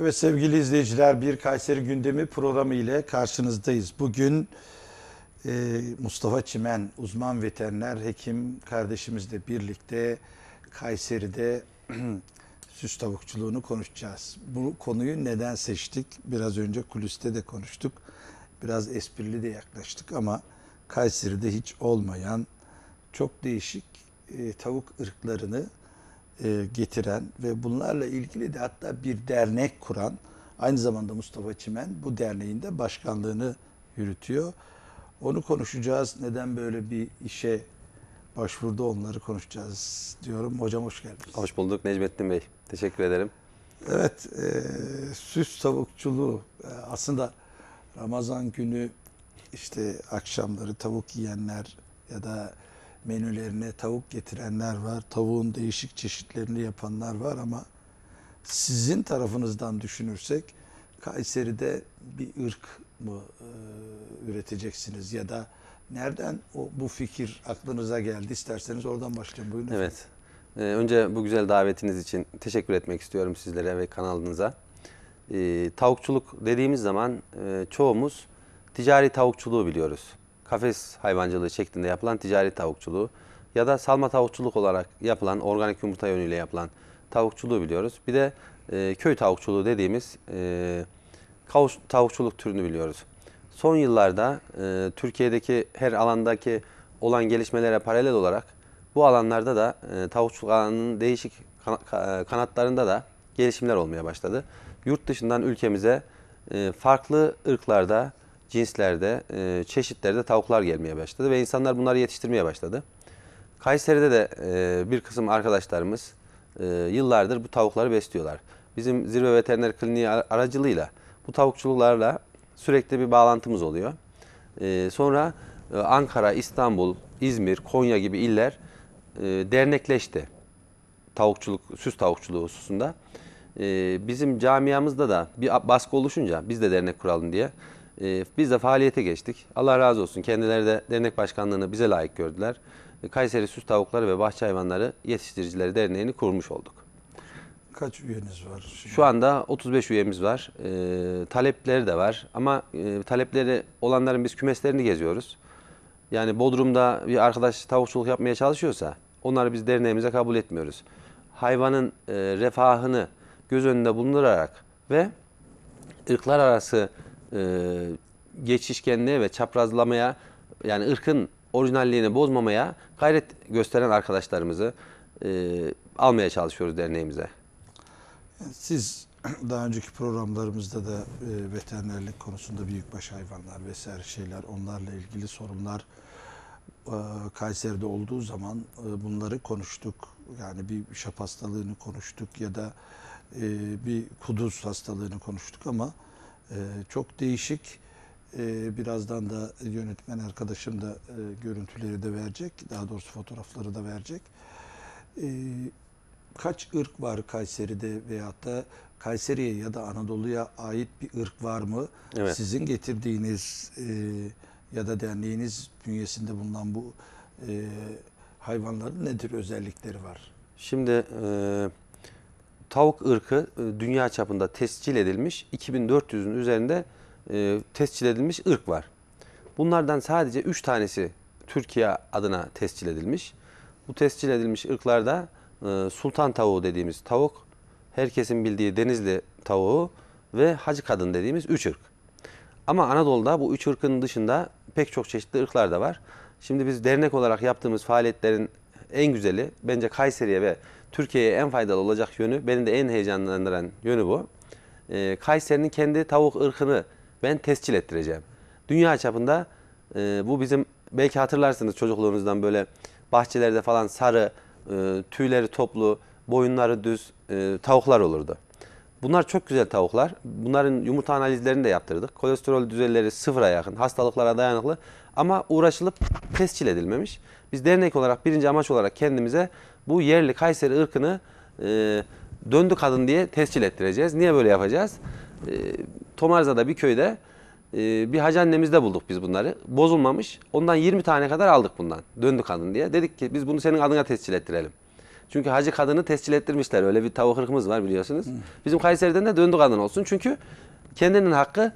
Evet sevgili izleyiciler bir Kayseri gündemi programı ile karşınızdayız. Bugün e, Mustafa Çimen uzman veteriner hekim kardeşimizle birlikte Kayseri'de süs tavukçuluğunu konuşacağız. Bu konuyu neden seçtik? Biraz önce kuliste de konuştuk. Biraz esprili de yaklaştık ama Kayseri'de hiç olmayan çok değişik e, tavuk ırklarını e, getiren ve bunlarla ilgili de hatta bir dernek kuran, aynı zamanda Mustafa Çimen bu derneğin de başkanlığını yürütüyor. Onu konuşacağız. Neden böyle bir işe başvurdu onları konuşacağız diyorum. Hocam hoş geldiniz. Hoş bulduk Necmettin Bey. Teşekkür ederim. Evet, e, süs tavukçuluğu e, aslında Ramazan günü işte akşamları tavuk yiyenler ya da menülerine tavuk getirenler var, tavuğun değişik çeşitlerini yapanlar var ama sizin tarafınızdan düşünürsek Kayseri'de bir ırk mı e, üreteceksiniz ya da nereden o, bu fikir aklınıza geldi isterseniz oradan başlayalım. Buyurun. Evet. Efendim. önce bu güzel davetiniz için teşekkür etmek istiyorum sizlere ve kanalınıza. Ee, tavukçuluk dediğimiz zaman e, çoğumuz ticari tavukçuluğu biliyoruz kafes hayvancılığı şeklinde yapılan ticari tavukçuluğu ya da salma tavukçuluk olarak yapılan organik yumurta yönüyle yapılan tavukçuluğu biliyoruz. Bir de e, köy tavukçuluğu dediğimiz e, kavuş, tavukçuluk türünü biliyoruz. Son yıllarda e, Türkiye'deki her alandaki olan gelişmelere paralel olarak bu alanlarda da e, tavukçuluk alanının değişik kan e, kanatlarında da gelişimler olmaya başladı. Yurt dışından ülkemize e, farklı ırklarda cinslerde, e, çeşitlerde tavuklar gelmeye başladı ve insanlar bunları yetiştirmeye başladı. Kayseri'de de e, bir kısım arkadaşlarımız e, yıllardır bu tavukları besliyorlar. Bizim Zirve Veteriner Kliniği aracılığıyla bu tavukçuluklarla sürekli bir bağlantımız oluyor. E, sonra e, Ankara, İstanbul, İzmir, Konya gibi iller e, dernekleşti. Tavukçuluk, süs tavukçuluğu hususunda. E, bizim camiamızda da bir baskı oluşunca biz de dernek kuralım diye e, biz de faaliyete geçtik. Allah razı olsun. Kendileri de dernek başkanlığını bize layık gördüler. Kayseri Süs Tavukları ve Bahçe Hayvanları Yetiştiricileri Derneği'ni kurmuş olduk. Kaç üyeniz var? Şimdi? Şu anda 35 üyemiz var. E, talepleri de var ama e, talepleri olanların biz kümeslerini geziyoruz. Yani Bodrum'da bir arkadaş tavukçuluk yapmaya çalışıyorsa onları biz derneğimize kabul etmiyoruz. Hayvanın e, refahını göz önünde bulundurarak ve ırklar arası e, geçişkenliğe ve çaprazlamaya yani ırkın orijinalliğini bozmamaya gayret gösteren arkadaşlarımızı e, almaya çalışıyoruz derneğimize. Siz daha önceki programlarımızda da e, veterinerlik konusunda büyükbaş hayvanlar vesaire şeyler onlarla ilgili sorunlar e, Kayseri'de olduğu zaman e, bunları konuştuk. Yani bir şap hastalığını konuştuk ya da e, bir kuduz hastalığını konuştuk ama ee, çok değişik. Ee, birazdan da yönetmen arkadaşım da e, görüntüleri de verecek. Daha doğrusu fotoğrafları da verecek. Ee, kaç ırk var Kayseri'de veyahut da Kayseri'ye ya da Anadolu'ya ait bir ırk var mı? Evet. Sizin getirdiğiniz e, ya da derneğiniz bünyesinde bulunan bu e, hayvanların nedir özellikleri var? Şimdi e, tavuk ırkı e, dünya çapında tescil edilmiş 2400'ün üzerinde e, tescil edilmiş ırk var. Bunlardan sadece 3 tanesi Türkiye adına tescil edilmiş. Bu tescil edilmiş ırklarda e, sultan tavuğu dediğimiz tavuk, herkesin bildiği denizli tavuğu ve hacı kadın dediğimiz 3 ırk. Ama Anadolu'da bu 3 ırkın dışında pek çok çeşitli ırklar da var. Şimdi biz dernek olarak yaptığımız faaliyetlerin en güzeli bence Kayseri'ye ve Türkiye'ye en faydalı olacak yönü, beni de en heyecanlandıran yönü bu. E, Kayseri'nin kendi tavuk ırkını ben tescil ettireceğim. Dünya çapında e, bu bizim belki hatırlarsınız çocukluğunuzdan böyle bahçelerde falan sarı, e, tüyleri toplu, boyunları düz e, tavuklar olurdu. Bunlar çok güzel tavuklar. Bunların yumurta analizlerini de yaptırdık. Kolesterol düzeyleri sıfıra yakın, hastalıklara dayanıklı ama uğraşılıp tescil edilmemiş. Biz dernek olarak birinci amaç olarak kendimize bu yerli Kayseri ırkını e, döndü kadın diye tescil ettireceğiz. Niye böyle yapacağız? E, Tomarza'da bir köyde e, bir hacı annemizde bulduk biz bunları. Bozulmamış. Ondan 20 tane kadar aldık bundan. Döndü kadın diye. Dedik ki biz bunu senin adına tescil ettirelim. Çünkü hacı kadını tescil ettirmişler. Öyle bir tavuk ırkımız var biliyorsunuz. Bizim Kayseri'den de döndü kadın olsun. Çünkü kendinin hakkı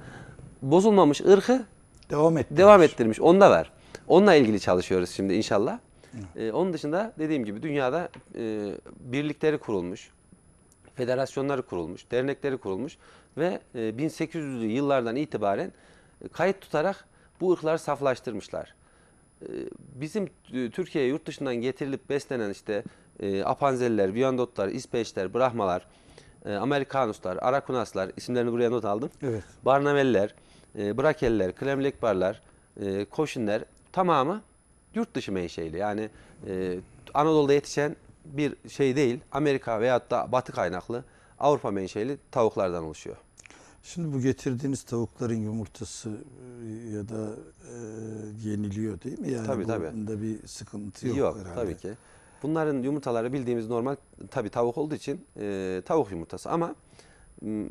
bozulmamış ırkı devam ettirmiş. Devam ettirmiş. Onda var. Onunla ilgili çalışıyoruz şimdi inşallah. E, onun dışında dediğim gibi dünyada e, birlikleri kurulmuş, federasyonları kurulmuş, dernekleri kurulmuş ve e, 1800'lü yıllardan itibaren e, kayıt tutarak bu ırkları saflaştırmışlar. E, bizim e, Türkiye'ye yurt dışından getirilip beslenen işte e, Apanzeliler, Viyandotlar, İspeçler, Brahmalar, e, Amerikanuslar, Arakunaslar isimlerini buraya not aldım. Evet. Barnavelliler, e, Brakelliler, Kremlekbarlar, e, Koşinler tamamı yurt dışı menşeli. Yani e, Anadolu'da yetişen bir şey değil. Amerika veyahut da batı kaynaklı Avrupa menşeli tavuklardan oluşuyor. Şimdi bu getirdiğiniz tavukların yumurtası e, ya da e, yeniliyor değil mi? Yani tabii, tabii. bunda bir sıkıntı yok, yok herhalde. tabii ki. Bunların yumurtaları bildiğimiz normal tabii tavuk olduğu için e, tavuk yumurtası ama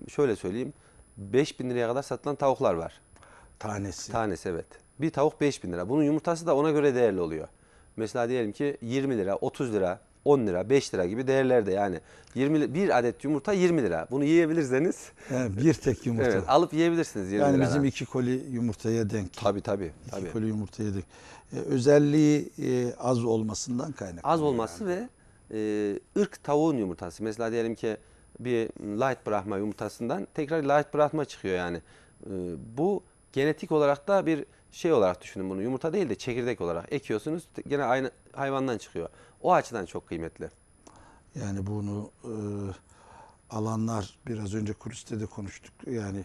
şöyle söyleyeyim 5000 liraya kadar satılan tavuklar var. Tanesi. Tanesi evet bir tavuk 5000 lira. Bunun yumurtası da ona göre değerli oluyor. Mesela diyelim ki 20 lira, 30 lira, 10 lira, 5 lira gibi değerlerde yani. 20 bir adet yumurta 20 lira. Bunu yiyebilirseniz yani bir tek yumurta. Evet, alıp yiyebilirsiniz 20 Yani liradan. bizim iki koli yumurtaya denk. tabi tabi İki tabii. koli yumurtaya denk. Ee, özelliği e, az olmasından kaynaklı. Az olması yani. ve e, ırk tavuğun yumurtası. Mesela diyelim ki bir light brahma yumurtasından tekrar light brahma çıkıyor yani. E, bu genetik olarak da bir şey olarak düşünün bunu. Yumurta değil de çekirdek olarak ekiyorsunuz. Gene aynı hayvandan çıkıyor. O açıdan çok kıymetli. Yani bunu e, alanlar biraz önce kuliste de konuştuk. Yani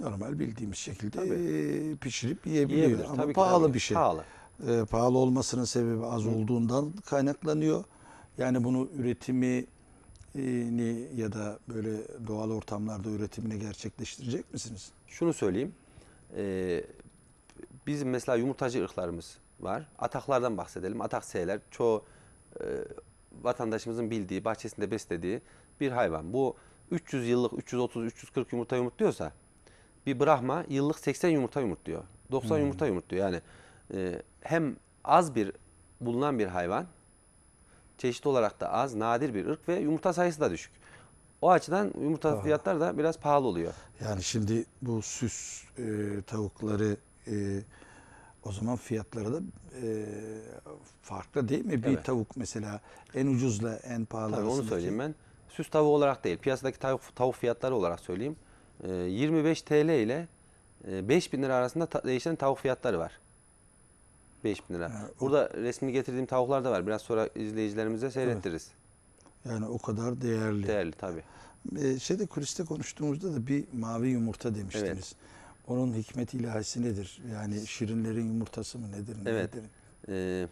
normal bildiğimiz şekilde e, pişirip yiyebiliyor. Yiyebilir, Ama tabii pahalı tabii. bir şey. Pahalı. E, pahalı olmasının sebebi az Hı. olduğundan kaynaklanıyor. Yani bunu üretimi ya da böyle doğal ortamlarda üretimini gerçekleştirecek misiniz? Şunu söyleyeyim. Ee, Bizim mesela yumurtacı ırklarımız var. Ataklardan bahsedelim. Atak S'ler çoğu e, vatandaşımızın bildiği, bahçesinde beslediği bir hayvan. Bu 300 yıllık 330-340 yumurta yumurtluyorsa bir Brahma yıllık 80 yumurta yumurtluyor. 90 hmm. yumurta yumurtluyor. Yani e, hem az bir bulunan bir hayvan çeşit olarak da az, nadir bir ırk ve yumurta sayısı da düşük. O açıdan yumurta ah. fiyatları da biraz pahalı oluyor. Yani şimdi bu süs e, tavukları e, o zaman fiyatları da e, farklı değil mi? Bir Evet. tavuk mesela en ucuzla en pahalı Tabii onu söyleyeyim ben. Süs tavuğu olarak değil, piyasadaki tavuk, tavuk fiyatları olarak söyleyeyim. Ee, 25 TL ile e, 5000 lira arasında ta- değişen tavuk fiyatları var. 5000 lira. Burada resmini getirdiğim tavuklar da var. Biraz sonra izleyicilerimize seyrettiririz. Yani o kadar değerli. Değerli tabii. Ee, şeyde kuliste konuştuğumuzda da bir mavi yumurta demiştiniz. Onun hikmet ilahisi nedir? Yani şirinlerin yumurtası mı nedir? Evet. Nedir? Ee,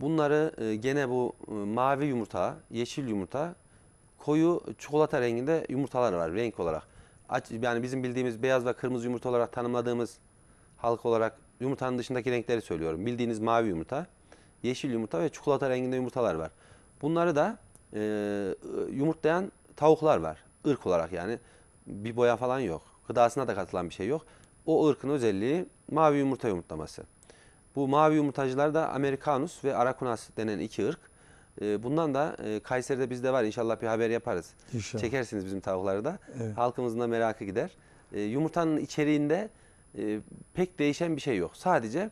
bunları e, gene bu e, mavi yumurta, yeşil yumurta, koyu çikolata renginde yumurtalar var renk olarak. yani bizim bildiğimiz beyaz ve kırmızı yumurta olarak tanımladığımız halk olarak yumurtanın dışındaki renkleri söylüyorum. Bildiğiniz mavi yumurta, yeşil yumurta ve çikolata renginde yumurtalar var. Bunları da e, yumurtlayan tavuklar var. Irk olarak yani. Bir boya falan yok gıdasına da katılan bir şey yok. O ırkın özelliği mavi yumurta yumurtlaması. Bu mavi yumurtacılar da Amerikanus ve Arakunas denen iki ırk. Ee, bundan da e, Kayseri'de bizde var. İnşallah bir haber yaparız. İnşallah. Çekersiniz bizim tavukları da. Evet. Halkımızın da merakı gider. Ee, yumurtanın içeriğinde e, pek değişen bir şey yok. Sadece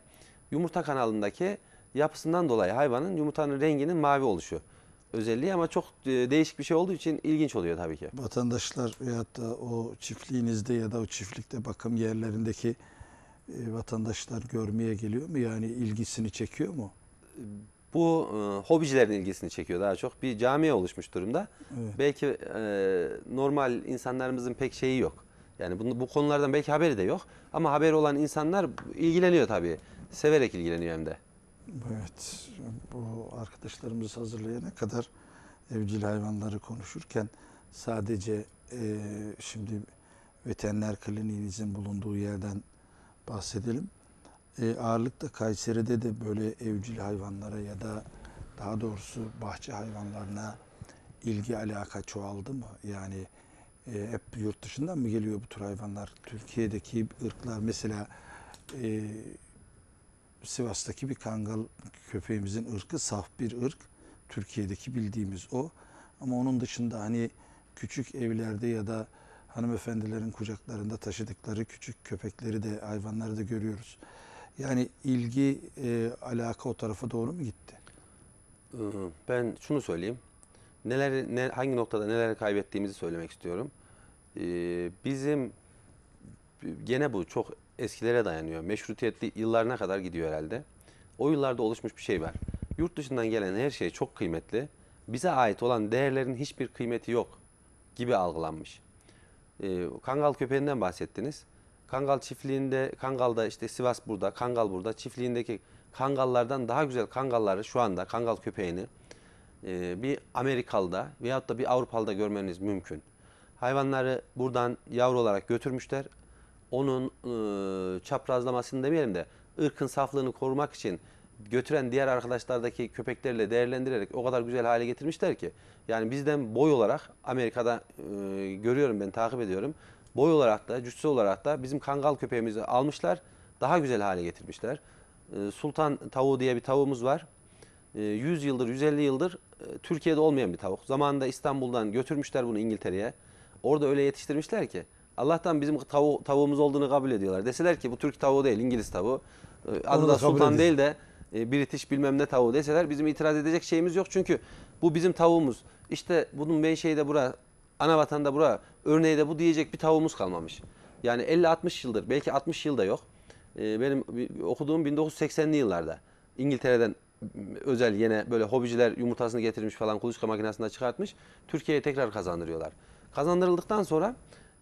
yumurta kanalındaki yapısından dolayı hayvanın yumurtanın renginin mavi oluşuyor özelliği ama çok e, değişik bir şey olduğu için ilginç oluyor tabii ki. Vatandaşlar veyahut da o çiftliğinizde ya da o çiftlikte bakım yerlerindeki e, vatandaşlar görmeye geliyor mu? Yani ilgisini çekiyor mu? Bu e, hobicilerin ilgisini çekiyor daha çok. Bir camiye oluşmuş durumda. Evet. Belki normal insanlarımızın pek şeyi yok. Yani bunu, bu konulardan belki haberi de yok. Ama haberi olan insanlar ilgileniyor tabii. Severek ilgileniyor hem de. Evet, bu arkadaşlarımız hazırlayana kadar evcil hayvanları konuşurken sadece e, şimdi veteriner kliniğinizin bulunduğu yerden bahsedelim. E, ağırlıkta Kayseri'de de böyle evcil hayvanlara ya da daha doğrusu bahçe hayvanlarına ilgi alaka çoğaldı mı? Yani e, hep yurt dışından mı geliyor bu tür hayvanlar? Türkiye'deki ırklar mesela e, Sivas'taki bir kangal köpeğimizin ırkı saf bir ırk. Türkiye'deki bildiğimiz o. Ama onun dışında hani küçük evlerde ya da hanımefendilerin kucaklarında taşıdıkları küçük köpekleri de hayvanları da görüyoruz. Yani ilgi, e, alaka o tarafa doğru mu gitti? Ee, ben şunu söyleyeyim. Neler, ne, hangi noktada neler kaybettiğimizi söylemek istiyorum. Ee, bizim gene bu çok eskilere dayanıyor. Meşrutiyetli yıllarına kadar gidiyor herhalde. O yıllarda oluşmuş bir şey var. Yurt dışından gelen her şey çok kıymetli. Bize ait olan değerlerin hiçbir kıymeti yok gibi algılanmış. E, Kangal köpeğinden bahsettiniz. Kangal çiftliğinde, Kangal'da işte Sivas burada, Kangal burada. Çiftliğindeki Kangallardan daha güzel Kangalları şu anda Kangal köpeğini e, bir Amerikalı'da veyahut da bir Avrupalı'da görmeniz mümkün. Hayvanları buradan yavru olarak götürmüşler onun e, çaprazlamasını demeyelim de ırkın saflığını korumak için götüren diğer arkadaşlardaki köpeklerle değerlendirerek o kadar güzel hale getirmişler ki. Yani bizden boy olarak Amerika'da e, görüyorum ben takip ediyorum. Boy olarak da cüssü olarak da bizim kangal köpeğimizi almışlar. Daha güzel hale getirmişler. E, Sultan tavuğu diye bir tavuğumuz var. E, 100 yıldır 150 yıldır e, Türkiye'de olmayan bir tavuk. Zamanında İstanbul'dan götürmüşler bunu İngiltere'ye. Orada öyle yetiştirmişler ki Allah'tan bizim tavu, tavuğumuz olduğunu kabul ediyorlar. Deseler ki bu Türk tavuğu değil İngiliz tavuğu. Adı ee, da Sultan edin. değil de e, British bilmem ne tavuğu deseler bizim itiraz edecek şeyimiz yok. Çünkü bu bizim tavuğumuz. İşte bunun menşei de bura, ana vatanda bura, örneği de bu diyecek bir tavuğumuz kalmamış. Yani 50-60 yıldır, belki 60 yılda yok. E, benim okuduğum 1980'li yıllarda İngiltere'den özel yine böyle hobiciler yumurtasını getirmiş falan kuluçka makinesinde çıkartmış. Türkiye'ye tekrar kazandırıyorlar. Kazandırıldıktan sonra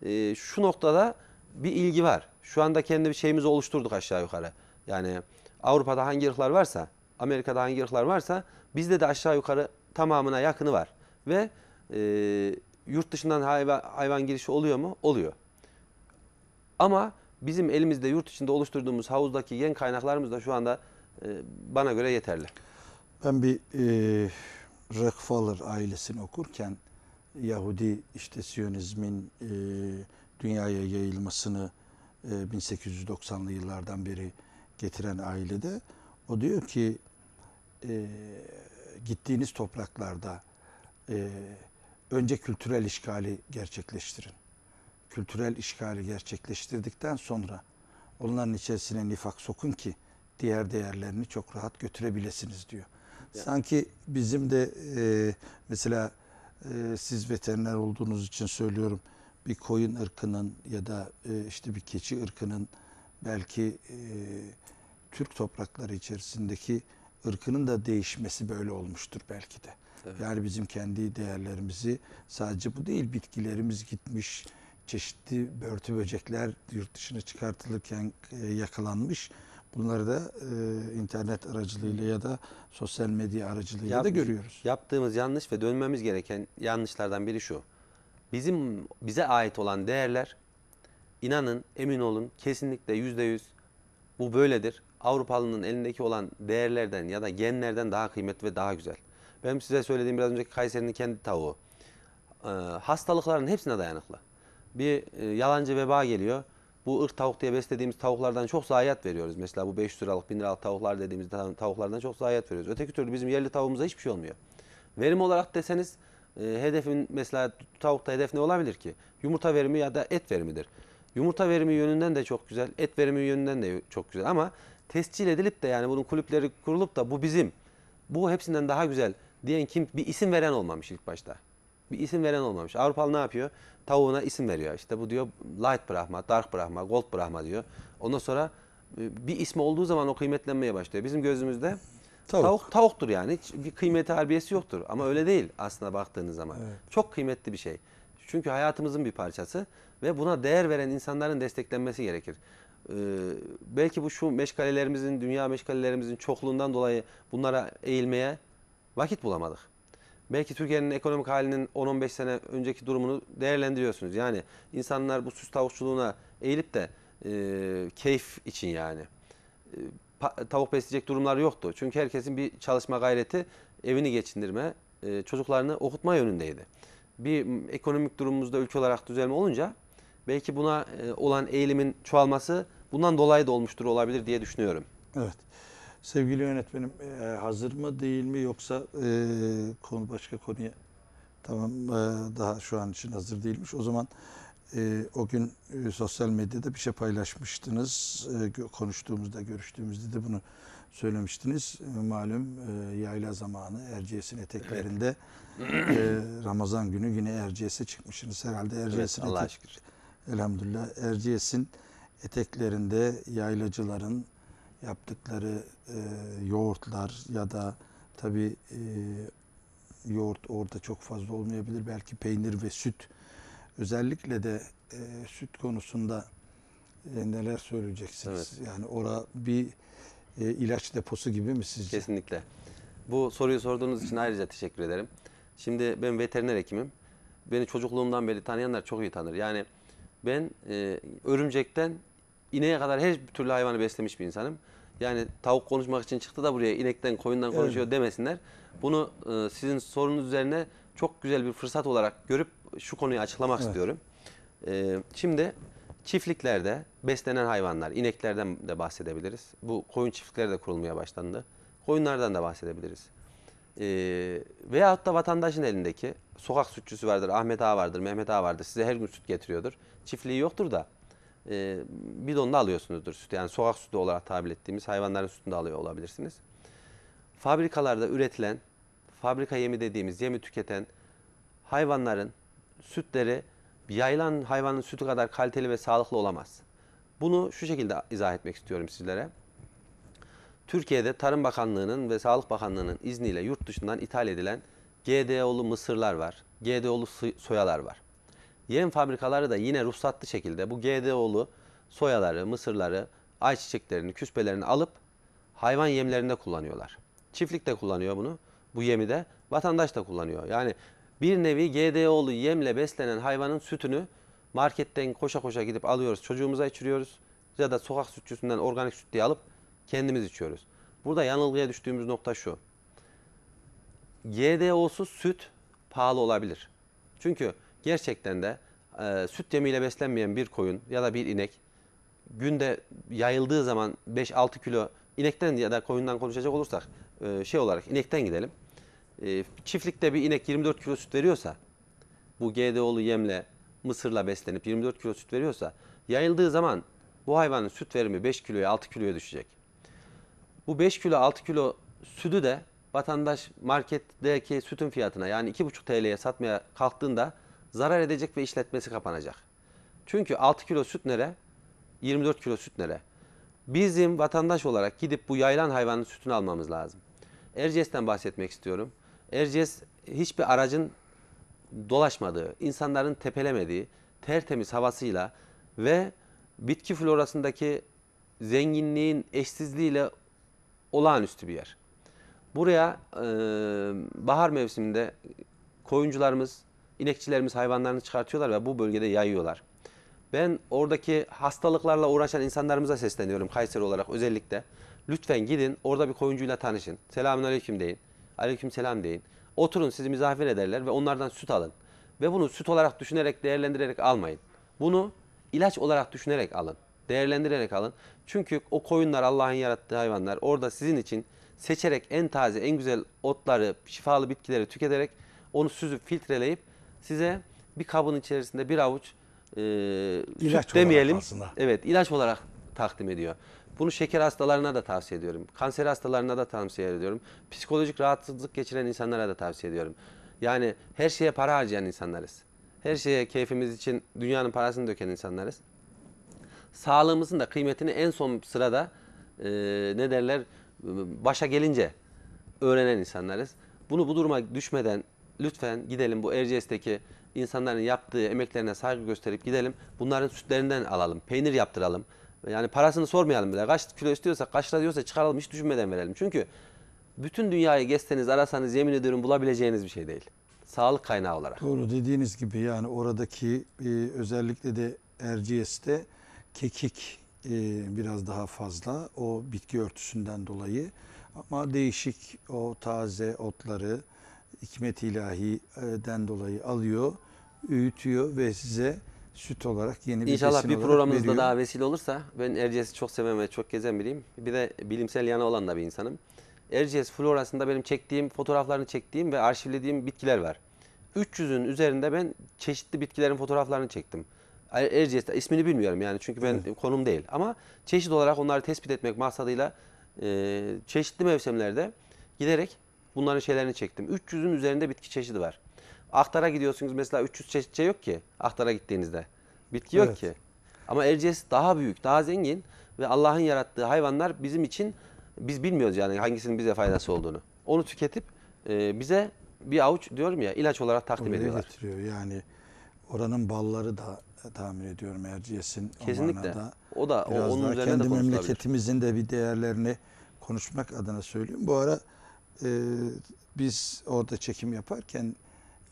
e, şu noktada bir ilgi var. Şu anda kendi bir şeyimizi oluşturduk aşağı yukarı. Yani Avrupa'da hangi ırklar varsa, Amerika'da hangi ırklar varsa bizde de aşağı yukarı tamamına yakını var. Ve e, yurt dışından hayvan, hayvan girişi oluyor mu? Oluyor. Ama bizim elimizde yurt içinde oluşturduğumuz havuzdaki gen kaynaklarımız da şu anda e, bana göre yeterli. Ben bir e, Rockefeller ailesini okurken Yahudi işte Siyonizmin e, dünyaya yayılmasını e, 1890'lı yıllardan beri getiren ailede o diyor ki e, gittiğiniz topraklarda e, önce kültürel işgali gerçekleştirin. Kültürel işgali gerçekleştirdikten sonra onların içerisine nifak sokun ki diğer değerlerini çok rahat götürebilesiniz diyor. Yani. Sanki bizim de e, mesela e, siz veteriner olduğunuz için söylüyorum bir koyun ırkının ya da e, işte bir keçi ırkının belki e, Türk toprakları içerisindeki ırkının da değişmesi böyle olmuştur belki de. Evet. Yani bizim kendi değerlerimizi sadece bu değil bitkilerimiz gitmiş çeşitli börtü böcekler yurt dışına çıkartılırken e, yakalanmış. Bunları da e, internet aracılığıyla ya da sosyal medya aracılığıyla Yap, da görüyoruz. Yaptığımız yanlış ve dönmemiz gereken yanlışlardan biri şu. Bizim bize ait olan değerler inanın, emin olun kesinlikle yüzde yüz bu böyledir. Avrupalının elindeki olan değerlerden ya da genlerden daha kıymetli ve daha güzel. Benim size söylediğim biraz önceki Kayseri'nin kendi tavuğu. Ee, hastalıkların hepsine dayanıklı. Bir e, yalancı veba geliyor bu ırk tavuk diye beslediğimiz tavuklardan çok zayiat veriyoruz. Mesela bu 500 liralık 1000 liralık tavuklar dediğimiz tavuklardan çok zayiat veriyoruz. Öteki türlü bizim yerli tavuğumuza hiçbir şey olmuyor. Verim olarak deseniz e, hedefin mesela tavukta hedef ne olabilir ki? Yumurta verimi ya da et verimidir. Yumurta verimi yönünden de çok güzel, et verimi yönünden de çok güzel ama tescil edilip de yani bunun kulüpleri kurulup da bu bizim, bu hepsinden daha güzel diyen kim bir isim veren olmamış ilk başta. Bir isim veren olmamış. Avrupalı ne yapıyor? Tavuğuna isim veriyor. İşte bu diyor light Brahma, dark Brahma, gold Brahma diyor. Ondan sonra e, bir ismi olduğu zaman o kıymetlenmeye başlıyor. Bizim gözümüzde Tavuk. Tavuk tavuktur yani. Hiç bir kıymeti harbiyesi yoktur. Ama öyle değil aslında baktığınız zaman. Evet. Çok kıymetli bir şey. Çünkü hayatımızın bir parçası ve buna değer veren insanların desteklenmesi gerekir. Ee, belki bu şu meşgalelerimizin, dünya meşgalelerimizin çokluğundan dolayı bunlara eğilmeye vakit bulamadık belki Türkiye'nin ekonomik halinin 10-15 sene önceki durumunu değerlendiriyorsunuz. Yani insanlar bu süs tavukçuluğuna eğilip de e, keyif için yani e, tavuk besleyecek durumlar yoktu. Çünkü herkesin bir çalışma gayreti evini geçindirme, e, çocuklarını okutma yönündeydi. Bir ekonomik durumumuzda ülke olarak düzelme olunca belki buna e, olan eğilimin çoğalması bundan dolayı da olmuştur olabilir diye düşünüyorum. Evet. Sevgili yönetmenim e, hazır mı değil mi yoksa e, konu başka konuya tamam e, daha şu an için hazır değilmiş. O zaman e, o gün e, sosyal medyada bir şey paylaşmıştınız. E, konuştuğumuzda, görüştüğümüzde de bunu söylemiştiniz. E, malum e, yayla zamanı Erciyes'in eteklerinde evet. e, Ramazan günü yine Erciyes'e çıkmışsınız. Herhalde Erciyes'in evet, Allah'a Elhamdülillah Erciyes'in eteklerinde yaylacıların yaptıkları e, yoğurtlar ya da tabi e, yoğurt orada çok fazla olmayabilir. Belki peynir ve süt. Özellikle de e, süt konusunda e, neler söyleyeceksiniz? Evet. Yani ora bir e, ilaç deposu gibi mi sizce? Kesinlikle. Bu soruyu sorduğunuz için ayrıca teşekkür ederim. Şimdi ben veteriner hekimim. Beni çocukluğumdan beri tanıyanlar çok iyi tanır. Yani ben e, örümcekten ineğe kadar her türlü hayvanı beslemiş bir insanım. Yani tavuk konuşmak için çıktı da buraya inekten koyundan konuşuyor evet. demesinler. Bunu e, sizin sorunuz üzerine çok güzel bir fırsat olarak görüp şu konuyu açıklamak evet. istiyorum. E, şimdi çiftliklerde beslenen hayvanlar, ineklerden de bahsedebiliriz. Bu koyun çiftlikleri de kurulmaya başlandı. Koyunlardan da bahsedebiliriz. E, veyahut da vatandaşın elindeki sokak sütçüsü vardır, Ahmet Ağa vardır, Mehmet Ağa vardır. Size her gün süt getiriyordur. Çiftliği yoktur da e, ee, bidonda alıyorsunuzdur sütü. Yani sokak sütü olarak tabir ettiğimiz hayvanların sütünü de alıyor olabilirsiniz. Fabrikalarda üretilen, fabrika yemi dediğimiz yemi tüketen hayvanların sütleri yayılan hayvanın sütü kadar kaliteli ve sağlıklı olamaz. Bunu şu şekilde izah etmek istiyorum sizlere. Türkiye'de Tarım Bakanlığı'nın ve Sağlık Bakanlığı'nın izniyle yurt dışından ithal edilen GDO'lu mısırlar var, GDO'lu soyalar var. Yem fabrikaları da yine ruhsatlı şekilde bu GDO'lu soyaları, mısırları, ayçiçeklerini, küspelerini alıp hayvan yemlerinde kullanıyorlar. Çiftlik de kullanıyor bunu. Bu yemi de vatandaş da kullanıyor. Yani bir nevi GDO'lu yemle beslenen hayvanın sütünü marketten koşa koşa gidip alıyoruz. Çocuğumuza içiriyoruz. Ya da sokak sütçüsünden organik süt diye alıp kendimiz içiyoruz. Burada yanılgıya düştüğümüz nokta şu. GDO'suz süt pahalı olabilir. Çünkü gerçekten de e, süt yemiyle beslenmeyen bir koyun ya da bir inek günde yayıldığı zaman 5-6 kilo inekten ya da koyundan konuşacak olursak e, şey olarak inekten gidelim. E, çiftlikte bir inek 24 kilo süt veriyorsa bu GDO'lu yemle mısırla beslenip 24 kilo süt veriyorsa yayıldığı zaman bu hayvanın süt verimi 5 kiloya 6 kiloya düşecek. Bu 5 kilo 6 kilo sütü de vatandaş marketteki sütün fiyatına yani 2,5 TL'ye satmaya kalktığında zarar edecek ve işletmesi kapanacak. Çünkü 6 kilo süt nere? 24 kilo süt nere? Bizim vatandaş olarak gidip bu yaylan hayvanın sütünü almamız lazım. Erciyes'ten bahsetmek istiyorum. Erciyes hiçbir aracın dolaşmadığı, insanların tepelemediği, tertemiz havasıyla ve bitki florasındaki zenginliğin eşsizliğiyle olağanüstü bir yer. Buraya e, bahar mevsiminde koyuncularımız inekçilerimiz hayvanlarını çıkartıyorlar ve bu bölgede yayıyorlar. Ben oradaki hastalıklarla uğraşan insanlarımıza sesleniyorum Kayseri olarak özellikle. Lütfen gidin orada bir koyuncuyla tanışın. Selamun aleyküm deyin. Aleyküm selam deyin. Oturun sizi misafir ederler ve onlardan süt alın. Ve bunu süt olarak düşünerek değerlendirerek almayın. Bunu ilaç olarak düşünerek alın. Değerlendirerek alın. Çünkü o koyunlar Allah'ın yarattığı hayvanlar. Orada sizin için seçerek en taze en güzel otları şifalı bitkileri tüketerek onu süzüp filtreleyip size bir kabın içerisinde bir avuç e, ilaç süt demeyelim. Aslında. Evet ilaç olarak takdim ediyor. Bunu şeker hastalarına da tavsiye ediyorum. Kanser hastalarına da tavsiye ediyorum. Psikolojik rahatsızlık geçiren insanlara da tavsiye ediyorum. Yani her şeye para harcayan insanlarız. Her şeye keyfimiz için dünyanın parasını döken insanlarız. Sağlığımızın da kıymetini en son sırada e, ne derler başa gelince öğrenen insanlarız. Bunu bu duruma düşmeden lütfen gidelim bu Erciyes'teki insanların yaptığı emeklerine saygı gösterip gidelim. Bunların sütlerinden alalım. Peynir yaptıralım. Yani parasını sormayalım bile. Kaç kilo istiyorsa, kaç lira diyorsa çıkaralım hiç düşünmeden verelim. Çünkü bütün dünyayı gezseniz, arasanız yemin ediyorum bulabileceğiniz bir şey değil. Sağlık kaynağı olarak. Doğru dediğiniz gibi yani oradaki e, özellikle de Erciyes'te kekik e, biraz daha fazla o bitki örtüsünden dolayı. Ama değişik o taze otları, hikmet ilahiden e, dolayı alıyor, öğütüyor ve size süt olarak yeni bir İnşallah bir programımızda veriyor. daha vesile olursa ben Erciyes'i çok seven ve çok gezen biriyim. Bir de bilimsel yanı olan da bir insanım. Erciyes florasında benim çektiğim, fotoğraflarını çektiğim ve arşivlediğim bitkiler var. 300'ün üzerinde ben çeşitli bitkilerin fotoğraflarını çektim. Erciyes ismini bilmiyorum yani çünkü ben evet. konum değil. Ama çeşit olarak onları tespit etmek maksadıyla e, çeşitli mevsimlerde giderek Bunların şeylerini çektim. 300'ün üzerinde bitki çeşidi var. Ahtara gidiyorsunuz mesela 300 çeşitçe şey yok ki ahtara gittiğinizde. Bitki yok evet. ki. Ama Erciyes daha büyük, daha zengin ve Allah'ın yarattığı hayvanlar bizim için biz bilmiyoruz yani hangisinin bize faydası olduğunu. Onu tüketip e, bize bir avuç diyorum ya ilaç olarak takdim Oraya ediyorlar. yani oranın balları da tahmin ediyorum Erciyes'in. Kesinlikle. O, o da o, onun üzerine de konuşulabilir. Kendi memleketimizin de bir değerlerini konuşmak adına söylüyorum. Bu ara e, biz orada çekim yaparken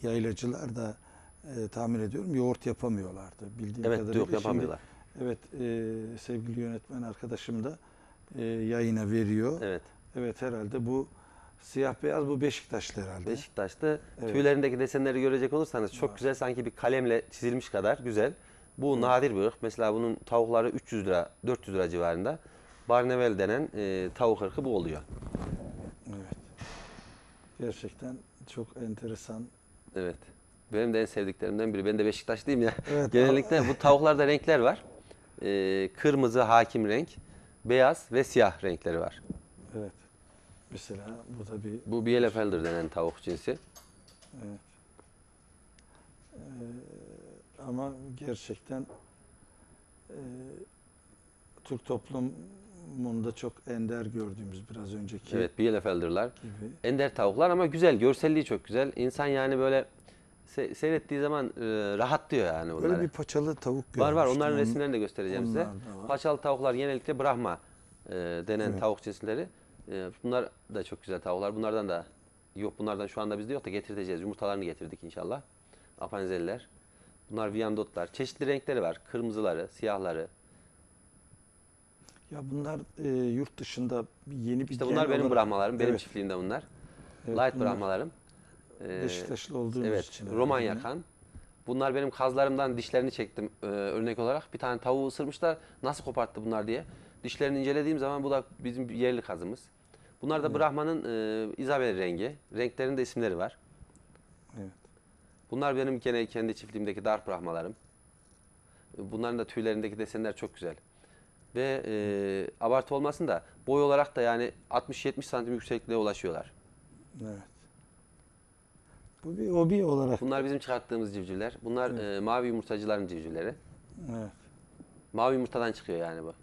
yaylacılar da e, tahmin ediyorum yoğurt yapamıyorlardı. Bildiğim evet, kadarıyla. Yok, yapamıyorlar. Şimdi, evet e, sevgili yönetmen arkadaşım da e, yayına veriyor. Evet. Evet herhalde bu siyah beyaz bu Beşiktaşlı herhalde. Beşiktaş'ta evet. tüylerindeki desenleri görecek olursanız çok evet. güzel sanki bir kalemle çizilmiş kadar güzel. Bu Hı. nadir bir ırk. Mesela bunun tavukları 300 lira 400 lira civarında. Barnevel denen e, tavuk ırkı bu oluyor. Gerçekten çok enteresan. Evet. Benim de en sevdiklerimden biri. Ben de Beşiktaşlıyım ya. Evet, Genellikle bu tavuklarda renkler var. Ee, kırmızı hakim renk, beyaz ve siyah renkleri var. Evet. Mesela bu da bir... Bu Bielefelder denen tavuk cinsi. Evet. Ee, ama gerçekten e, Türk toplum da çok ender gördüğümüz biraz önceki. Evet Bielefelder'lar. Gibi. Ender tavuklar ama güzel. Görselliği çok güzel. İnsan yani böyle se- seyrettiği zaman e, rahatlıyor yani bunları. Böyle bir paçalı tavuk Var var onların resimlerini de göstereceğim size. Onlar da Paçalı tavuklar genellikle Brahma e, denen Evet. tavuk cinsleri. E, bunlar da çok güzel tavuklar. Bunlardan da yok bunlardan şu anda bizde yok da getireceğiz. Yumurtalarını getirdik inşallah. Apanzeller. Bunlar viyandotlar. Çeşitli renkleri var. Kırmızıları, siyahları, ya bunlar e, yurt dışında yeni bir İşte bunlar benim olarak, Brahmalarım, benim evet. çiftliğimde bunlar. Evet, Light bunlar Brahmalarım. Ee, Beşiktaşlı olduğumuz evet, için. Roman yakan. Bunlar benim kazlarımdan dişlerini çektim e, örnek olarak. Bir tane tavuğu ısırmışlar. Nasıl koparttı bunlar diye. Dişlerini incelediğim zaman bu da bizim yerli kazımız. Bunlar da evet. Brahma'nın e, İzabel rengi. Renklerinin de isimleri var. Evet. Bunlar benim gene kendi çiftliğimdeki dar Brahmalarım. Bunların da tüylerindeki desenler çok güzel ve e, abartı olmasın da boy olarak da yani 60-70 santim yüksekliğe ulaşıyorlar. Evet. Bu bir hobi olarak. Bunlar bizim çıkarttığımız civcivler. Bunlar evet. e, mavi yumurtacıların civcivleri. Evet. Mavi yumurtadan çıkıyor yani bu.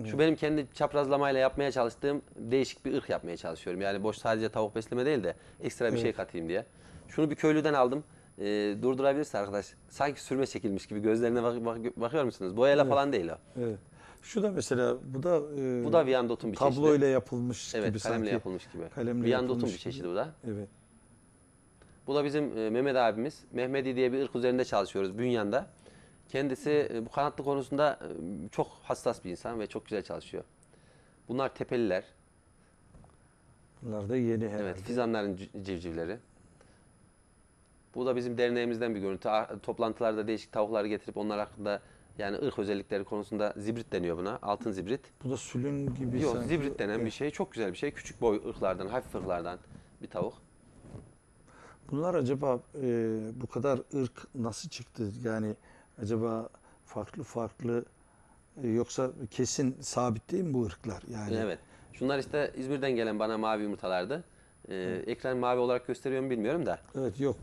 Evet. Şu benim kendi çaprazlamayla yapmaya çalıştığım değişik bir ırk yapmaya çalışıyorum. Yani boş sadece tavuk besleme değil de ekstra bir şey evet. şey katayım diye. Şunu bir köylüden aldım. E, durdurabilirse arkadaş. Sanki sürme çekilmiş gibi gözlerine bak, bak, bakıyor musunuz? Boyayla evet. falan değil o. Evet. Şu da mesela bu da e, Bu da Viandot'un bir tablo çeşidi. ile yapılmış evet, gibi kalemle sanki. yapılmış gibi. Kalemle Viandot'un bir çeşidi gibi. bu da. Evet. Bu da bizim e, Mehmet abimiz. Mehmedi diye bir ırk üzerinde çalışıyoruz Bünyan'da. Kendisi e, bu kanatlı konusunda e, çok hassas bir insan ve çok güzel çalışıyor. Bunlar tepeliler. Bunlar da yeni herhalde. Evet, fizanların c- civcivleri. Bu da bizim derneğimizden bir görüntü. Ar- Toplantılarda değişik tavukları getirip onlar hakkında yani ırk özellikleri konusunda zibrit deniyor buna. Altın zibrit. Bu da sülün gibi Yok sanki. zibrit denen bir şey. Çok güzel bir şey. Küçük boy ırklardan, hafif ırklardan bir tavuk. Bunlar acaba e, bu kadar ırk nasıl çıktı? Yani acaba farklı farklı e, yoksa kesin sabit değil mi bu ırklar? Yani Evet. Şunlar işte İzmir'den gelen bana mavi yumurtalardı. Ee, ekran mavi olarak gösteriyorum bilmiyorum da. Evet yok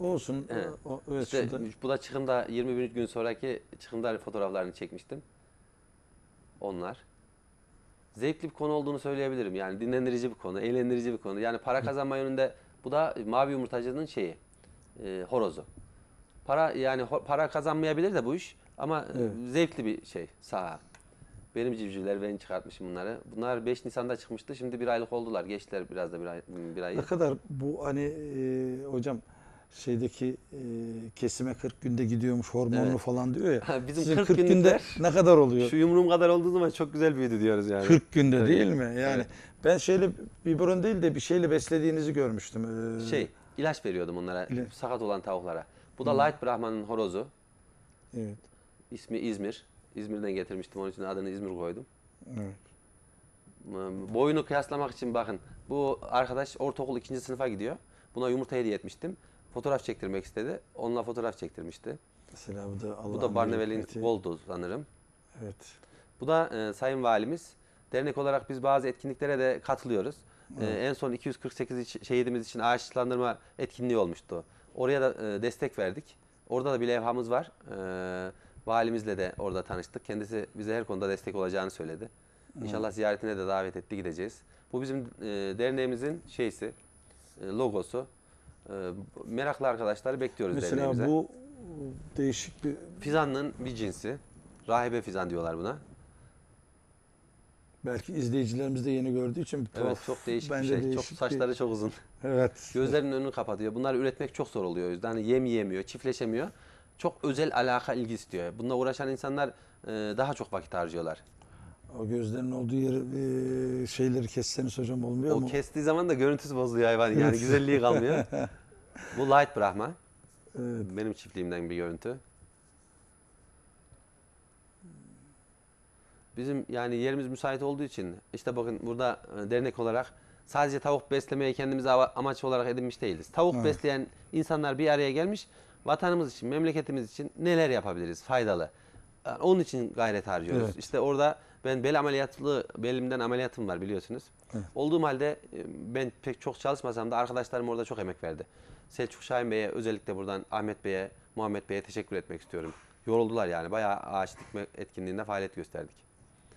ee, olsun. Ee, evet, işte, şurada. bu da çıkımda 20 gün sonraki çıkımda fotoğraflarını çekmiştim. Onlar. Zevkli bir konu olduğunu söyleyebilirim. Yani dinlendirici bir konu, eğlendirici bir konu. Yani para kazanma yönünde bu da mavi yumurtacının şeyi, e, horozu. Para yani para kazanmayabilir de bu iş ama e, evet. zevkli bir şey saha. Benim civcivler ben çıkartmışım bunları. Bunlar 5 Nisan'da çıkmıştı. Şimdi bir aylık oldular. Geçtiler biraz da bir, ay, bir ayı. Ne kadar bu hani e, hocam şeydeki e, kesime 40 günde gidiyormuş hormonlu evet. falan diyor ya. Bizim Sizin 40, 40 günde ne kadar oluyor? Şu yumruğum kadar olduğu zaman çok güzel büyüdü diyoruz yani. 40 günde evet. değil mi? Yani evet. ben şeyle biberon değil de bir şeyle beslediğinizi görmüştüm. Ee, şey ilaç veriyordum onlara ilaç. sakat olan tavuklara. Bu da Hı. Light Brahman'ın horozu. Evet. İsmi İzmir. İzmir'den getirmiştim. Onun için adını İzmir koydum. Evet. Boyunu kıyaslamak için bakın. Bu arkadaş ortaokul ikinci sınıfa gidiyor. Buna yumurta hediye etmiştim. Fotoğraf çektirmek istedi. Onunla fotoğraf çektirmişti. Mesela bu da Allah Bu da Barnevel'in Boldu sanırım. Evet. Bu da e, Sayın Valimiz. Dernek olarak biz bazı etkinliklere de katılıyoruz. Evet. E, en son 248 şehidimiz için ağaçlandırma etkinliği olmuştu. Oraya da e, destek verdik. Orada da bir levhamız var. E, Valimizle de orada tanıştık. Kendisi bize her konuda destek olacağını söyledi. İnşallah ziyaretine de davet etti gideceğiz. Bu bizim e, derneğimizin şeysi, e, logosu. E, meraklı arkadaşları bekliyoruz derneğimize. Mesela bu e, değişik bir... Fizanlığın bir cinsi. Rahibe fizan diyorlar buna. Belki izleyicilerimiz de yeni gördüğü için bir Evet çok değişik bir Bence şey. Çok değişik bir- saçları çok uzun. Evet. Gözlerinin önünü kapatıyor. Bunları üretmek çok zor oluyor o yüzden. Hani yem yemiyor, çiftleşemiyor çok özel alaka ilgi diyor. Bununla uğraşan insanlar e, daha çok vakit harcıyorlar. O gözlerin olduğu yer e, şeyleri kesseniz hocam olmuyor o mu? O kestiği zaman da görüntüsü bozuluyor hayvan. Yani güzelliği kalmıyor. Bu light brahma. Evet. Benim çiftliğimden bir görüntü. Bizim yani yerimiz müsait olduğu için işte bakın burada e, dernek olarak sadece tavuk beslemeye kendimize amaç olarak edinmiş değiliz. Tavuk evet. besleyen insanlar bir araya gelmiş vatanımız için, memleketimiz için neler yapabiliriz faydalı? Yani ee, onun için gayret harcıyoruz. Evet. İşte orada ben bel ameliyatlı, belimden ameliyatım var biliyorsunuz. Evet. Olduğum halde e, ben pek çok çalışmasam da arkadaşlarım orada çok emek verdi. Selçuk Şahin Bey'e özellikle buradan Ahmet Bey'e, Muhammed Bey'e teşekkür etmek istiyorum. Yoruldular yani. Bayağı ağaç dikme etkinliğinde faaliyet gösterdik.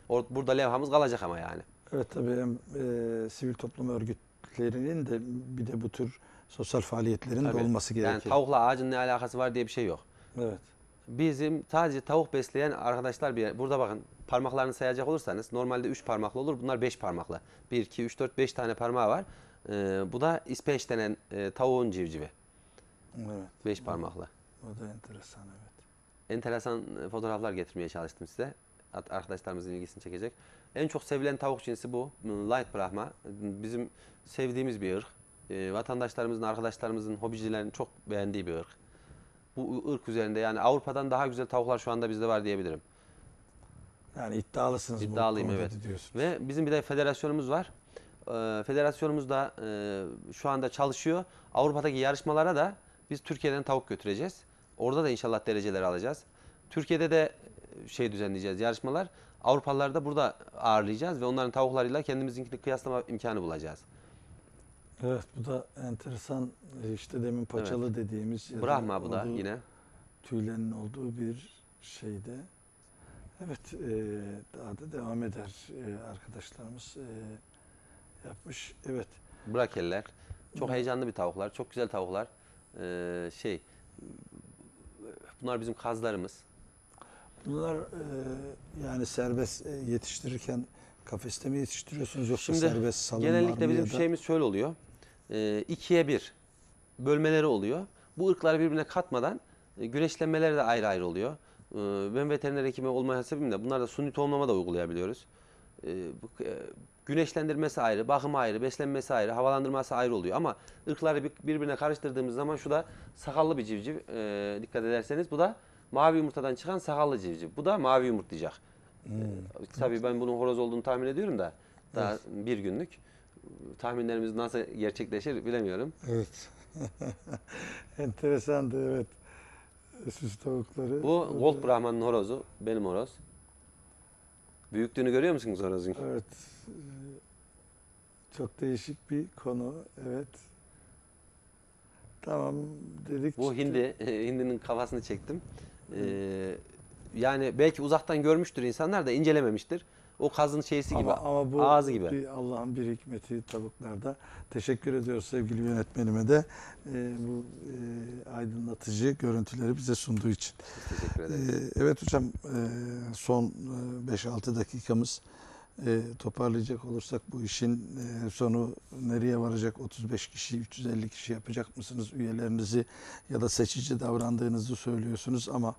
Or burada levhamız kalacak ama yani. Evet tabii hem e, sivil toplum örgütlerinin de bir de bu tür sosyal faaliyetlerin Tabii. de olması gerekiyor. Yani tavukla ağacın ne alakası var diye bir şey yok. Evet. Bizim sadece tavuk besleyen arkadaşlar bir burada bakın parmaklarını sayacak olursanız normalde 3 parmaklı olur bunlar 5 parmaklı. 1, 2, 3, 4, 5 tane parmağı var. Ee, bu da ispeç denen e, tavuğun civcivi. Evet. 5 parmaklı. O da enteresan evet. Enteresan e, fotoğraflar getirmeye çalıştım size. Arkadaşlarımızın ilgisini çekecek. En çok sevilen tavuk cinsi bu. Light Brahma. Bizim sevdiğimiz bir ırk e, vatandaşlarımızın, arkadaşlarımızın, hobicilerin çok beğendiği bir ırk. Bu ırk üzerinde yani Avrupa'dan daha güzel tavuklar şu anda bizde var diyebilirim. Yani iddialısınız. İddialıyım evet. Diyorsunuz. Ve bizim bir de federasyonumuz var. Ee, federasyonumuz da e, şu anda çalışıyor. Avrupa'daki yarışmalara da biz Türkiye'den tavuk götüreceğiz. Orada da inşallah dereceleri alacağız. Türkiye'de de e, şey düzenleyeceğiz yarışmalar. Avrupalılar da burada ağırlayacağız ve onların tavuklarıyla kendimizinkini kıyaslama imkanı bulacağız. Evet bu da enteresan e, işte demin paçalı evet. dediğimiz ya Brahma bu da yine. Tüylerin olduğu bir şeyde. Evet e, daha da devam eder e, arkadaşlarımız e, yapmış. Evet. Brakeller. Çok heyecanlı bir tavuklar. Çok güzel tavuklar. Ee, şey bunlar bizim kazlarımız. Bunlar e, yani serbest e, yetiştirirken kafeste mi yetiştiriyorsunuz yoksa Şimdi, serbest salım var mı? Genellikle bizim ya da... şeyimiz şöyle oluyor e, ikiye bir bölmeleri oluyor. Bu ırkları birbirine katmadan e, de ayrı ayrı oluyor. E, ben veteriner hekimi olma sebebimle bunlar da suni tohumlama da uygulayabiliyoruz. E, e güneşlendirmesi ayrı, bakım ayrı, beslenmesi ayrı, havalandırması ayrı oluyor. Ama ırkları birbirine karıştırdığımız zaman şu da sakallı bir civciv e, dikkat ederseniz bu da mavi yumurtadan çıkan sakallı civciv. Bu da mavi yumurtlayacak. Hmm. tabii ben bunun horoz olduğunu tahmin ediyorum da daha evet. bir günlük tahminlerimiz nasıl gerçekleşir bilemiyorum. Evet. Enteresandı evet. Süs tavukları. Bu Gold Brahman'ın horozu. Benim horoz. Büyüklüğünü görüyor musunuz horozun? Evet. Çok değişik bir konu. Evet. Tamam dedik. Bu çıktı. hindi. E, hindinin kafasını çektim. Ee, yani belki uzaktan görmüştür insanlar da incelememiştir. O kazın şeysi gibi, ama bu ağzı gibi. Bir Allah'ın bir hikmeti tavuklarda. Teşekkür ediyoruz sevgili yönetmenime de e, bu e, aydınlatıcı görüntüleri bize sunduğu için. Teşekkür ederim. E, ee, evet hocam e, son 5-6 e, dakikamız e, toparlayacak olursak bu işin e, sonu nereye varacak? 35 kişi, 350 kişi yapacak mısınız? Üyelerinizi ya da seçici davrandığınızı söylüyorsunuz ama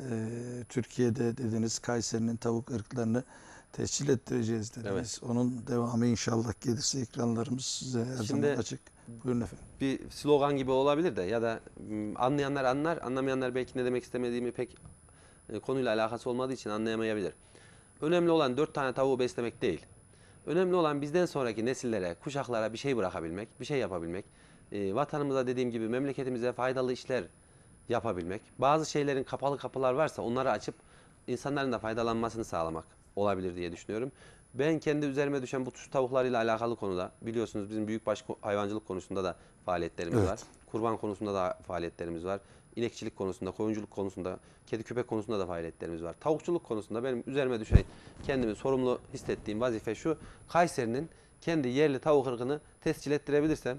e, Türkiye'de dediniz Kayseri'nin tavuk ırklarını tescil ettireceğiz dediniz. Evet. Onun devamı inşallah gelirse ekranlarımız size her Şimdi, zaman açık. Buyurun efendim. Bir slogan gibi olabilir de ya da hmm, anlayanlar anlar, anlamayanlar belki ne demek istemediğimi pek e, konuyla alakası olmadığı için anlayamayabilir. Önemli olan dört tane tavuğu beslemek değil. Önemli olan bizden sonraki nesillere, kuşaklara bir şey bırakabilmek, bir şey yapabilmek. E, vatanımıza dediğim gibi memleketimize faydalı işler yapabilmek. Bazı şeylerin kapalı kapılar varsa onları açıp insanların da faydalanmasını sağlamak olabilir diye düşünüyorum. Ben kendi üzerime düşen bu tavuklar tavuklarıyla alakalı konuda biliyorsunuz bizim büyükbaş hayvancılık konusunda da faaliyetlerimiz evet. var. Kurban konusunda da faaliyetlerimiz var. İnekçilik konusunda, koyunculuk konusunda, kedi köpek konusunda da faaliyetlerimiz var. Tavukçuluk konusunda benim üzerime düşen kendimi sorumlu hissettiğim vazife şu. Kayseri'nin kendi yerli tavuk ırkını tescil ettirebilirsem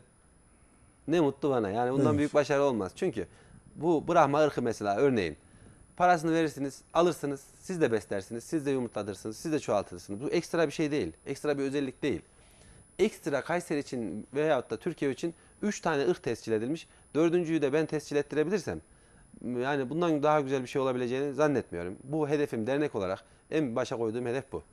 ne mutlu bana. Yani bundan evet. büyük başarı olmaz. Çünkü bu Brahma ırkı mesela örneğin Parasını verirsiniz, alırsınız, siz de beslersiniz, siz de yumurtladırsınız, siz de çoğaltırsınız. Bu ekstra bir şey değil, ekstra bir özellik değil. Ekstra Kayseri için veyahut da Türkiye için 3 tane ırk tescil edilmiş. Dördüncüyü de ben tescil ettirebilirsem yani bundan daha güzel bir şey olabileceğini zannetmiyorum. Bu hedefim dernek olarak en başa koyduğum hedef bu.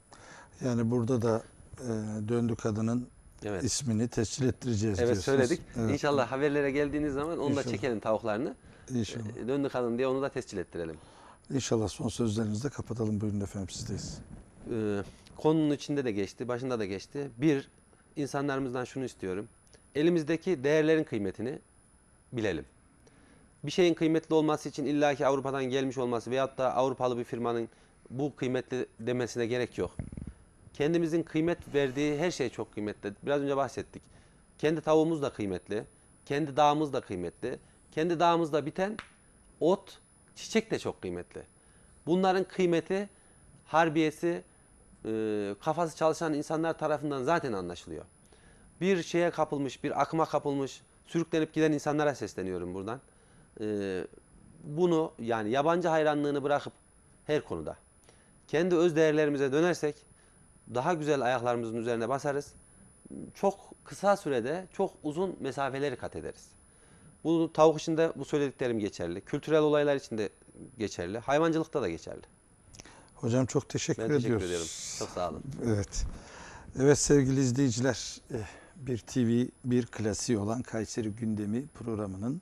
Yani burada da e, döndü kadının evet. ismini tescil ettireceğiz evet, diyorsunuz. Söyledik. Evet söyledik. İnşallah haberlere geldiğiniz zaman onu İnşallah. da çekelim tavuklarını. İnşallah. E, döndü kadın diye onu da tescil ettirelim. İnşallah son sözlerinizle kapatalım. Buyurun efendim sizdeyiz. Ee, konunun içinde de geçti, başında da geçti. Bir, insanlarımızdan şunu istiyorum. Elimizdeki değerlerin kıymetini bilelim. Bir şeyin kıymetli olması için illaki Avrupa'dan gelmiş olması veyahut da Avrupalı bir firmanın bu kıymetli demesine gerek yok. Kendimizin kıymet verdiği her şey çok kıymetli. Biraz önce bahsettik. Kendi tavuğumuz da kıymetli. Kendi dağımız da kıymetli kendi dağımızda biten ot, çiçek de çok kıymetli. Bunların kıymeti, harbiyesi, e, kafası çalışan insanlar tarafından zaten anlaşılıyor. Bir şeye kapılmış, bir akıma kapılmış, sürüklenip giden insanlara sesleniyorum buradan. E, bunu yani yabancı hayranlığını bırakıp her konuda kendi öz değerlerimize dönersek daha güzel ayaklarımızın üzerine basarız. Çok kısa sürede çok uzun mesafeleri kat ederiz. Bu tavuk için de bu söylediklerim geçerli. Kültürel olaylar için de geçerli. Hayvancılıkta da geçerli. Hocam çok teşekkür ben teşekkür ederim. Çok sağ olun. Evet. Evet sevgili izleyiciler, eh, bir TV, bir klasiği olan Kayseri Gündemi programının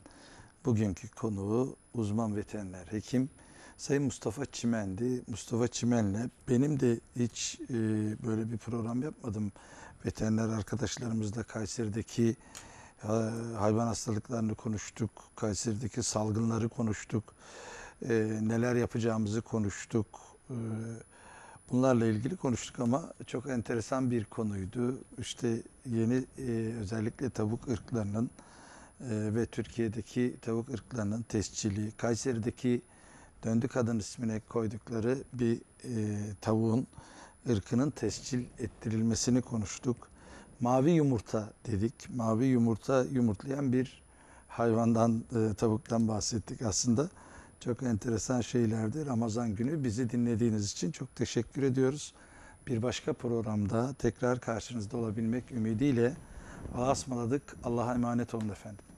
bugünkü konuğu uzman veteriner hekim Sayın Mustafa Çimen'di. Mustafa Çimen'le benim de hiç eh, böyle bir program yapmadım. Veteriner arkadaşlarımızla Kayseri'deki hayvan hastalıklarını konuştuk, Kayseri'deki salgınları konuştuk, e, neler yapacağımızı konuştuk. E, bunlarla ilgili konuştuk ama çok enteresan bir konuydu. İşte yeni e, özellikle tavuk ırklarının e, ve Türkiye'deki tavuk ırklarının tescili, Kayseri'deki döndü kadın ismine koydukları bir e, tavuğun ırkının tescil ettirilmesini konuştuk mavi yumurta dedik. Mavi yumurta yumurtlayan bir hayvandan, e, tavuktan bahsettik aslında. Çok enteresan şeylerdi. Ramazan günü bizi dinlediğiniz için çok teşekkür ediyoruz. Bir başka programda tekrar karşınızda olabilmek ümidiyle ağasmaladık. Allah'a emanet olun efendim.